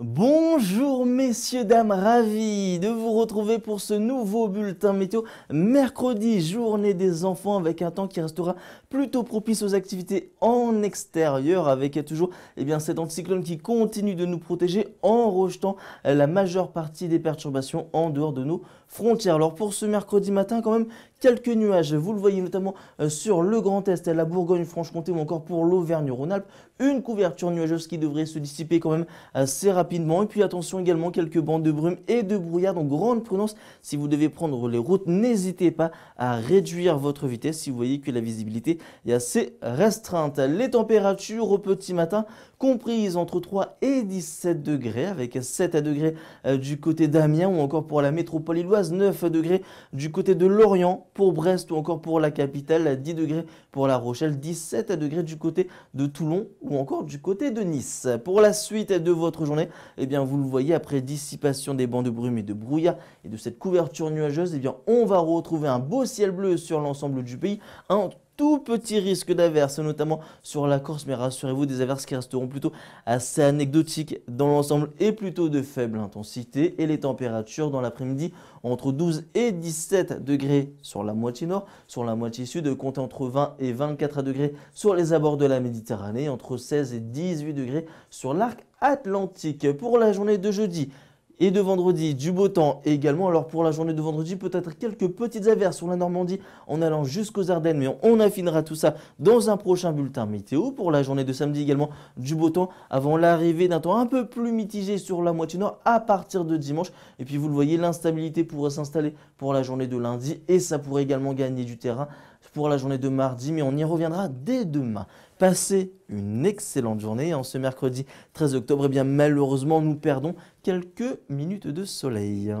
Bonjour messieurs, dames, ravi de vous retrouver pour ce nouveau bulletin météo. Mercredi, journée des enfants avec un temps qui restera plutôt propice aux activités en extérieur avec toujours eh bien, cet anticyclone qui continue de nous protéger en rejetant la majeure partie des perturbations en dehors de nos frontières. Alors pour ce mercredi matin, quand même quelques nuages, vous le voyez notamment euh, sur le Grand Est, la Bourgogne-Franche-Comté ou encore pour l'Auvergne-Rhône-Alpes. Une couverture nuageuse qui devrait se dissiper quand même assez rapidement et puis attention également, quelques bandes de brume et de brouillard, donc grande prudence. Si vous devez prendre les routes, n'hésitez pas à réduire votre vitesse si vous voyez que la visibilité est assez restreinte. Les températures au petit matin, comprises entre 3 et 17 degrés, avec 7 degrés euh, du côté d'Amiens ou encore pour la métropole illoise, 9 degrés du côté de Lorient, pour Brest ou encore pour la capitale, 10 degrés pour La Rochelle, 17 degrés du côté de Toulon ou encore du côté de Nice. Pour la suite de votre journée, et eh bien vous le voyez, après dissipation des bancs de brume et de brouillard et de cette couverture nuageuse, eh bien on va retrouver un beau ciel bleu sur l'ensemble du pays, tout petit risque d'averse, notamment sur la Corse, mais rassurez-vous, des averses qui resteront plutôt assez anecdotiques dans l'ensemble et plutôt de faible intensité. Et les températures dans l'après-midi entre 12 et 17 degrés sur la moitié nord, sur la moitié sud, comptez entre 20 et 24 degrés sur les abords de la Méditerranée, entre 16 et 18 degrés sur l'arc atlantique. Pour la journée de jeudi, et de vendredi, du beau temps également. Alors pour la journée de vendredi, peut-être quelques petites averses sur la Normandie en allant jusqu'aux Ardennes, mais on affinera tout ça dans un prochain bulletin météo. Pour la journée de samedi également, du beau temps avant l'arrivée d'un temps un peu plus mitigé sur la moitié nord à partir de dimanche. Et puis vous le voyez, l'instabilité pourrait s'installer pour la journée de lundi et ça pourrait également gagner du terrain pour la journée de mardi, mais on y reviendra dès demain. Passez une excellente journée. En ce mercredi 13 octobre, eh bien malheureusement, nous perdons quelques minutes de soleil.